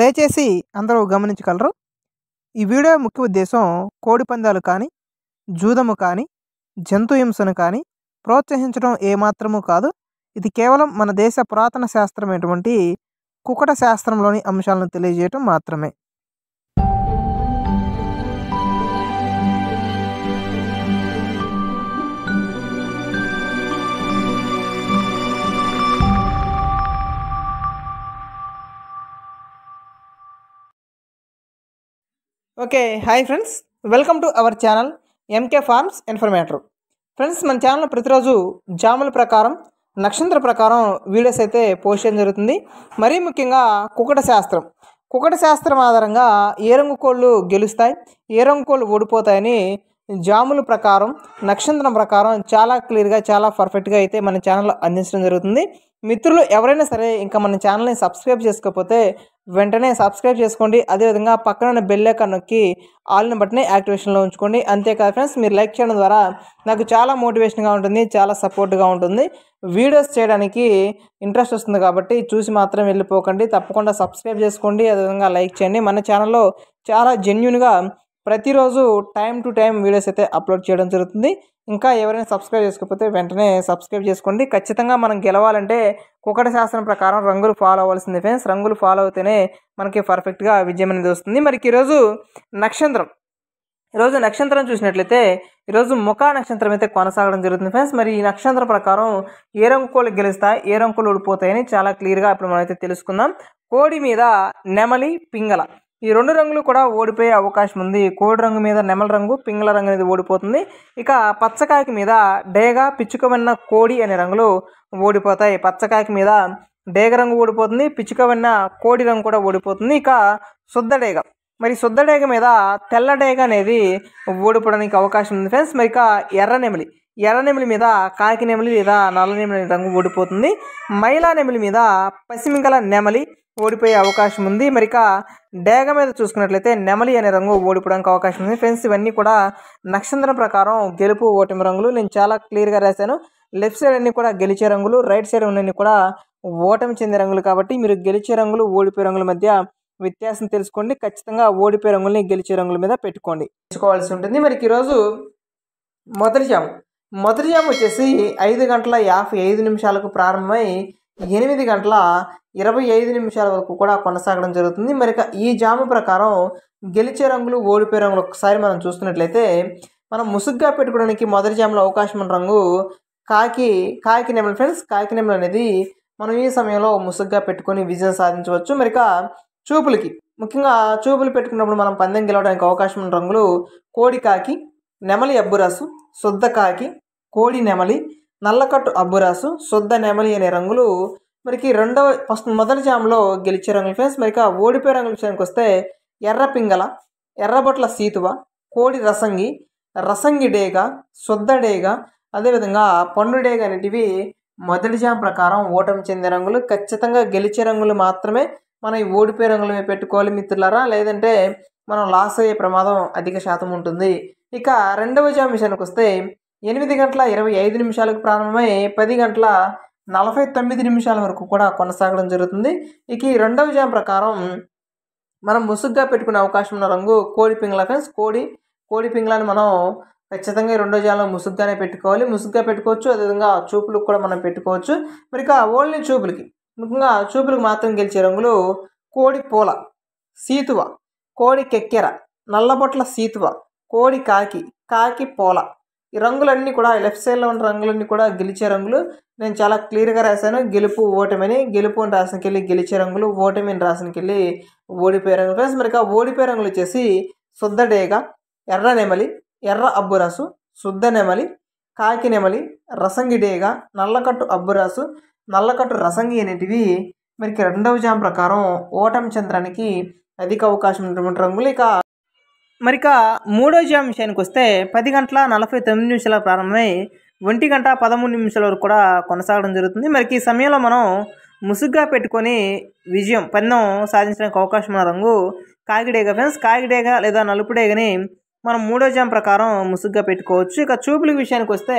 దయచేసి అందరూ గమనించగలరు ఈ వీడియో ముఖ్య ఉద్దేశం కోడి పందాలు కానీ జూదము కానీ జంతు హింసను కానీ ప్రోత్సహించడం ఏమాత్రము కాదు ఇది కేవలం మన దేశ పురాతన శాస్త్రమైనటువంటి కుకట శాస్త్రంలోని అంశాలను తెలియజేయటం మాత్రమే okay hi friends welcome to our channel MK farms informator friends మన ఛానల్ ప్రతిరోజు జాముల ప్రకారం నక్షత్ర ప్రకారం వీడియోస్ అయితే పోస్ట్ చేయడం జరుగుతుంది మరీ ముఖ్యంగా కుకట శాస్త్రం కుకట శాస్త్రం ఆధారంగా ఏ రంగు కోళ్ళు గెలుస్తాయి ఏ రంగు కోళ్ళు ఓడిపోతాయని జాముల ప్రకారం నక్షత్రం ప్రకారం చాలా క్లియర్గా చాలా పర్ఫెక్ట్గా అయితే మన ఛానల్ అందించడం జరుగుతుంది మిత్రులు ఎవరైనా సరే ఇంకా మన ఛానల్ని సబ్స్క్రైబ్ చేసుకోకపోతే వెంటనే సబ్స్క్రైబ్ చేసుకోండి అదేవిధంగా పక్కన ఉన్న బెల్ ఐకాన్ నొక్కి ఆల్ని బట్టని యాక్టివేషన్లో ఉంచుకోండి అంతేకాదు ఫ్రెండ్స్ మీరు లైక్ చేయడం ద్వారా నాకు చాలా మోటివేషన్గా ఉంటుంది చాలా సపోర్ట్గా ఉంటుంది వీడియోస్ చేయడానికి ఇంట్రెస్ట్ వస్తుంది కాబట్టి చూసి మాత్రం వెళ్ళిపోకండి తప్పకుండా సబ్స్క్రైబ్ చేసుకోండి అదేవిధంగా లైక్ చేయండి మన ఛానల్లో చాలా జెన్యున్గా ప్రతిరోజు టైం టు టైం వీడియోస్ అయితే అప్లోడ్ చేయడం జరుగుతుంది ఇంకా ఎవరైనా సబ్స్క్రైబ్ చేసుకోకపోతే వెంటనే సబ్స్క్రైబ్ చేసుకోండి ఖచ్చితంగా మనం గెలవాలంటే కుకట శాస్త్రం ప్రకారం రంగులు ఫాలో అవ్వాల్సింది ఫ్రెండ్స్ రంగులు ఫాలో అవుతేనే మనకి పర్ఫెక్ట్గా విజయం అనేది వస్తుంది మరి ఈరోజు నక్షత్రం ఈరోజు నక్షత్రం చూసినట్లయితే ఈరోజు ముఖా నక్షత్రం అయితే కొనసాగడం జరుగుతుంది ఫ్రెండ్స్ మరి ఈ నక్షత్రం ప్రకారం ఏ రంగుకోలు గెలుస్తాయి ఏ రంగులు ఊడిపోతాయని చాలా క్లియర్గా ఇప్పుడు మనమైతే తెలుసుకుందాం కోడి మీద నెమలి పింగళ ఈ రెండు రంగులు కూడా ఓడిపోయే అవకాశం ఉంది కోడి రంగు మీద నెమల రంగు పింగళ రంగు అనేది ఓడిపోతుంది ఇక పచ్చకాయకి మీద డేగ పిచ్చుకవన్న కోడి అనే రంగులు ఓడిపోతాయి పచ్చకాయకి మీద డేగ రంగు ఓడిపోతుంది పిచ్చుకవన్న కోడి రంగు కూడా ఓడిపోతుంది ఇక శుద్ధ డేగ మరి శుద్ధ డేగ మీద తెల్ల డేగ అనేది ఓడిపోవడానికి అవకాశం ఉంది ఫ్రెండ్స్ మరి ఇక ఎర్ర నెమలి ఎర్ర నెమిలి మీద కాకి నెమలి లేదా నల్ల నెమలి రంగు ఓడిపోతుంది మైలా నెమలి మీద పసిమింగల నెమలి ఓడిపోయే అవకాశం ఉంది మరిక డేగ మీద చూసుకున్నట్లయితే నెమలి అనే రంగు ఓడిపోవడానికి అవకాశం ఉంది ఫ్రెండ్స్ ఇవన్నీ కూడా నక్షత్రం ప్రకారం గెలుపు ఓటమి రంగులు నేను చాలా క్లియర్గా రాశాను లెఫ్ట్ సైడ్ అన్ని కూడా గెలిచే రంగులు రైట్ సైడ్ ఉన్నీ కూడా ఓటమి చెందే రంగులు కాబట్టి మీరు గెలిచే రంగులు ఓడిపోయే రంగుల మధ్య వ్యత్యాసం తెలుసుకోండి ఖచ్చితంగా ఓడిపోయే రంగుల్ని గెలిచే రంగుల మీద పెట్టుకోండి తెలుసుకోవాల్సి ఉంటుంది మరి ఈరోజు మొదటి జాము మొదటి జాము వచ్చేసి ఐదు గంటల యాభై ఐదు నిమిషాలకు ప్రారంభమై ఎనిమిది గంటల ఇరవై ఐదు నిమిషాల వరకు కూడా కొనసాగడం జరుగుతుంది మరి ఈ జామ ప్రకారం గెలిచే రంగులు ఓడిపోయే రంగులు ఒకసారి మనం చూస్తున్నట్లయితే మనం ముసుగ్గా పెట్టుకోవడానికి మొదటి జామలో అవకాశం ఉన్న రంగు కాకి కాకి నెమలు ఫ్రెండ్స్ కాకి నెమలు అనేది మనం ఈ సమయంలో ముసుగ్గా పెట్టుకొని విజయం సాధించవచ్చు మరిక చూపులకి ముఖ్యంగా చూపులు పెట్టుకున్నప్పుడు మనం పందెం గెలవడానికి అవకాశం ఉన్న రంగులు కోడి కాకి నెమలి అబ్బురాసు శుద్ధ కాకి కోడి నెమలి నల్లకట్టు అబ్బురాసు శుద్ధ నెమలి అనే రంగులు మరికి రెండవ ఫస్ట్ మొదటి జామ్లో గెలిచే రంగులు ఫ్రెండ్స్ మరి ఓడిపోయే రంగుల విషయానికి వస్తే ఎర్ర పింగళ ఎర్రబొట్ల సీతువ కోడి రసంగి రసంగి డేగ శుద్ధ డేగ అదేవిధంగా పండు డేగ అనేటివి మొదటి జామ్ ప్రకారం ఓటమి చెందిన రంగులు ఖచ్చితంగా గెలిచే రంగులు మాత్రమే మనం ఈ ఓడిపోయే రంగులు పెట్టుకోవాలి మిత్రులారా లేదంటే మనం లాస్ అయ్యే ప్రమాదం అధిక శాతం ఉంటుంది ఇక రెండవ జామ్ విషయానికి వస్తే ఎనిమిది గంటల ఇరవై ఐదు నిమిషాలకు ప్రారంభమై పది గంటల నలభై తొమ్మిది నిమిషాల వరకు కూడా కొనసాగడం జరుగుతుంది ఇక ఈ రెండవ జామ్ ప్రకారం మనం ముసుగ్గా పెట్టుకునే అవకాశం ఉన్న రంగు కోడి పింగ్ల ఫ్రెండ్స్ కోడి కోడి పింగళాన్ని మనం ఖచ్చితంగా ఈ రెండో జాలం ముసుగ్గానే పెట్టుకోవాలి ముసుగ్గా పెట్టుకోవచ్చు అదేవిధంగా చూపులకు కూడా మనం పెట్టుకోవచ్చు మరి ఇక ఓన్లీ చూపులకి ముఖ్యంగా చూపులకు మాత్రం గెలిచే రంగులు కోడి పూల సీతువ కోడి కెక్కెర నల్లబొట్ల సీతువ కోడి కాకి కాకి పూల ఈ రంగులన్నీ కూడా లెఫ్ట్ సైడ్లో ఉన్న రంగులన్నీ కూడా గెలిచే రంగులు నేను చాలా క్లియర్గా రాశాను గెలుపు ఓటమిని గెలుపు అని వెళ్ళి గెలిచే రంగులు ఓటమిని అని రాసినకెళ్ళి ఓడిపోయే రంగులు ఫ్రెండ్స్ మరి ఆ ఓడిపోయే రంగులు వచ్చేసి శుద్ధ డేగ ఎర్ర నెమలి ఎర్ర అబ్బురాసు శుద్ధ నెమలి కాకి నెమలి రసంగి డేగ నల్లకట్టు అబ్బురాసు నల్లకట్టు రసంగి అనేటివి మరికి రెండవ జామ్ ప్రకారం ఓటమి చంద్రానికి అధిక అవకాశం ఉన్నటువంటి రంగులు ఇక మరిక మూడో జామ్ విషయానికి వస్తే పది గంటల నలభై తొమ్మిది నిమిషాల ప్రారంభమై ఒంటి గంట పదమూడు నిమిషాల వరకు కూడా కొనసాగడం జరుగుతుంది మరికి ఈ సమయంలో మనం ముసుగ్గా పెట్టుకొని విజయం పందెం సాధించడానికి అవకాశం ఉన్న రంగు కాగిడేగ ఫ్రెండ్స్ కాగిడేగ లేదా నలుపుడేగని మనం మూడో జామ్ ప్రకారం ముసుగ్గా పెట్టుకోవచ్చు ఇక చూపుల విషయానికి వస్తే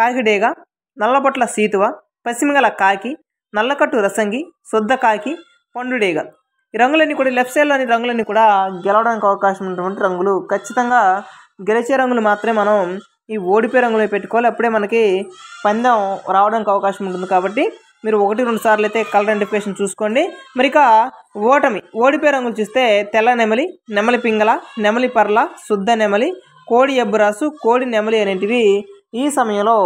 కాకిడేగ నల్లబట్ల సీతువ పశ్చిమగల కాకి నల్లకట్టు రసంగి శుద్ధ కాకి పండుడేగా ఈ రంగులన్నీ కూడా లెఫ్ట్ సైడ్లోని రంగులన్నీ కూడా గెలవడానికి అవకాశం ఉన్నటువంటి రంగులు ఖచ్చితంగా గెలిచే రంగులు మాత్రమే మనం ఈ ఓడిపోయే రంగులు పెట్టుకోవాలి అప్పుడే మనకి పందెం రావడానికి అవకాశం ఉంటుంది కాబట్టి మీరు ఒకటి రెండు సార్లు అయితే కలర్ ఐడెంటిఫికేషన్ చూసుకోండి మరి ఇక ఓటమి ఓడిపోయే రంగులు చూస్తే తెల్ల నెమలి నెమలి పింగళ నెమలి పర్ల శుద్ధ నెమలి కోడి ఎబ్బురాసు కోడి నెమలి అనేటివి ఈ సమయంలో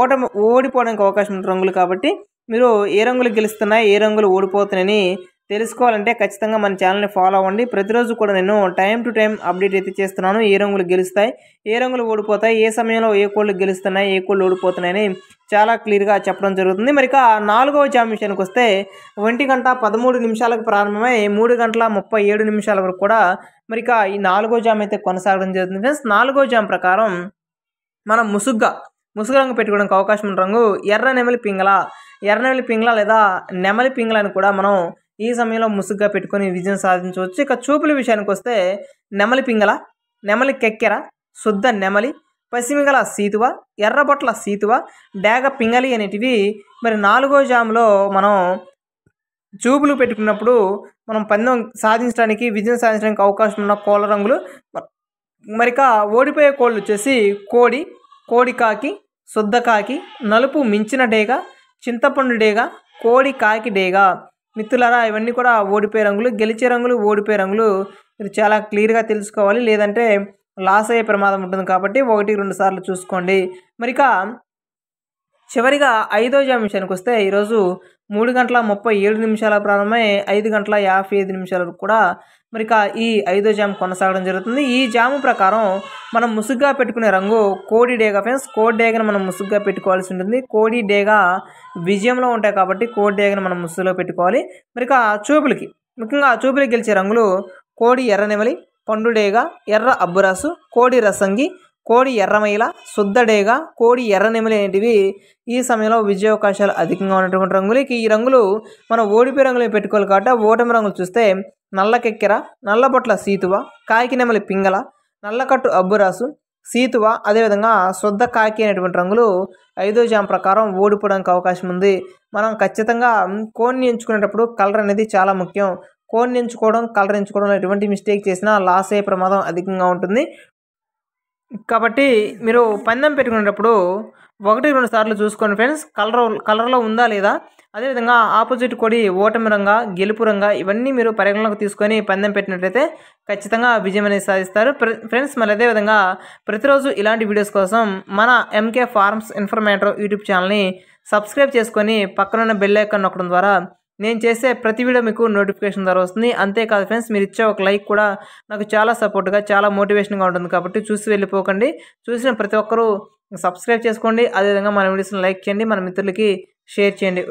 ఓటమి ఓడిపోవడానికి అవకాశం ఉన్న రంగులు కాబట్టి మీరు ఏ రంగులు గెలుస్తున్నాయి ఏ రంగులు ఓడిపోతున్నాయని తెలుసుకోవాలంటే ఖచ్చితంగా మన ఛానల్ని ఫాలో అవ్వండి ప్రతిరోజు కూడా నేను టైం టు టైం అప్డేట్ అయితే చేస్తున్నాను ఏ రంగులు గెలుస్తాయి ఏ రంగులు ఓడిపోతాయి ఏ సమయంలో ఏ కోళ్ళు గెలుస్తున్నాయి ఏ కోళ్ళు ఓడిపోతున్నాయని చాలా క్లియర్గా చెప్పడం జరుగుతుంది మరి నాలుగవ ఛాంపియన్షిప్కి వస్తే ఒంటి గంట పదమూడు నిమిషాలకు ప్రారంభమై మూడు గంటల ముప్పై ఏడు నిమిషాల వరకు కూడా మరి ఈ నాలుగో జామ్ అయితే కొనసాగడం జరుగుతుంది ఫ్రెండ్స్ నాలుగో జామ్ ప్రకారం మనం ముసుగ్గా ముసుగు రంగు పెట్టుకోవడానికి అవకాశం ఉన్న రంగు ఎర్ర నెమలి పింగళ ఎర్ర నెమలి పింగళ లేదా నెమలి పింగళ అని కూడా మనం ఈ సమయంలో ముసుగ్గా పెట్టుకొని విజయం సాధించవచ్చు ఇక చూపుల విషయానికి వస్తే నెమలి పింగళ నెమలి కెక్కెర శుద్ధ నెమలి పసిమిగల సీతువ ఎర్రబొట్ల సీతువ డేగ పింగలి అనేటివి మరి నాలుగో జాములో మనం చూపులు పెట్టుకున్నప్పుడు మనం పందెం సాధించడానికి విజయం సాధించడానికి అవకాశం ఉన్న కోళ్ళ రంగులు మరిక ఓడిపోయే కోళ్ళు వచ్చేసి కోడి కోడి కాకి శుద్ధ కాకి నలుపు మించిన డేగ చింతపండు డేగ కోడి కాకి డేగ మిత్రులారా ఇవన్నీ కూడా ఓడిపోయే రంగులు గెలిచే రంగులు ఓడిపోయే రంగులు మీరు చాలా క్లియర్గా తెలుసుకోవాలి లేదంటే లాస్ అయ్యే ప్రమాదం ఉంటుంది కాబట్టి ఒకటి రెండు సార్లు చూసుకోండి మరిక చివరిగా ఐదో విషయానికి వస్తే ఈరోజు మూడు గంటల ముప్పై ఏడు నిమిషాల ప్రారంభమై ఐదు గంటల యాభై ఐదు నిమిషాల వరకు కూడా మరిక ఈ ఐదో జామ్ కొనసాగడం జరుగుతుంది ఈ జాము ప్రకారం మనం ముసుగ్గా పెట్టుకునే రంగు కోడి డేగా ఫ్రెండ్స్ కోడి డేగను మనం ముసుగ్గా పెట్టుకోవాల్సి ఉంటుంది కోడి డేగా విజయంలో ఉంటాయి కాబట్టి కోడి డేగను మనం ముసుగులో పెట్టుకోవాలి మరి చూపులకి ముఖ్యంగా చూపులకి గెలిచే రంగులు కోడి ఎర్రనెమలి పండు డేగా ఎర్ర అబ్బురాసు కోడి రసంగి కోడి ఎర్రమైల శుద్ధడేగా కోడి ఎర్ర అనేటివి ఈ సమయంలో విజయావకాశాలు అధికంగా ఉన్నటువంటి రంగులకి ఈ రంగులు మనం ఓడిపి రంగులు పెట్టుకోవాలి కాబట్టి ఓటమి రంగులు చూస్తే నల్లకెక్కెర నల్లబొట్ల సీతువ కాకి నెమలి పింగళ నల్లకట్టు అబ్బురాసు సీతువ అదేవిధంగా శుద్ధ కాకి అనేటువంటి రంగులు ఐదో జామ్ ప్రకారం ఓడిపోవడానికి అవకాశం ఉంది మనం ఖచ్చితంగా కోడిని ఎంచుకునేటప్పుడు కలర్ అనేది చాలా ముఖ్యం కోడిని ఎంచుకోవడం కలర్ ఎంచుకోవడం ఎటువంటి మిస్టేక్ చేసినా లాస్ అయ్యే ప్రమాదం అధికంగా ఉంటుంది కాబట్టి మీరు పందెం పెట్టుకునేటప్పుడు ఒకటి రెండు సార్లు చూసుకోండి ఫ్రెండ్స్ కలర్ కలర్లో ఉందా లేదా అదేవిధంగా ఆపోజిట్ కొడి ఓటమి రంగా గెలుపు రంగా ఇవన్నీ మీరు పరిగణలోకి తీసుకొని పందెం పెట్టినట్లయితే ఖచ్చితంగా విజయం అనేది సాధిస్తారు ఫ్రెండ్స్ మరి అదేవిధంగా ప్రతిరోజు ఇలాంటి వీడియోస్ కోసం మన ఎంకే ఫార్మ్స్ ఇన్ఫర్మేటర్ యూట్యూబ్ ఛానల్ని సబ్స్క్రైబ్ చేసుకొని పక్కనున్న బెల్ ఐకాన్ నొక్కడం ద్వారా నేను చేసే ప్రతి వీడియో మీకు నోటిఫికేషన్ ద్వారా వస్తుంది అంతేకాదు ఫ్రెండ్స్ మీరు ఇచ్చే ఒక లైక్ కూడా నాకు చాలా సపోర్ట్గా చాలా మోటివేషన్గా ఉంటుంది కాబట్టి చూసి వెళ్ళిపోకండి చూసిన ప్రతి ఒక్కరూ సబ్స్క్రైబ్ చేసుకోండి అదేవిధంగా మన వీడియోస్ని లైక్ చేయండి మన మిత్రులకి షేర్ చేయండి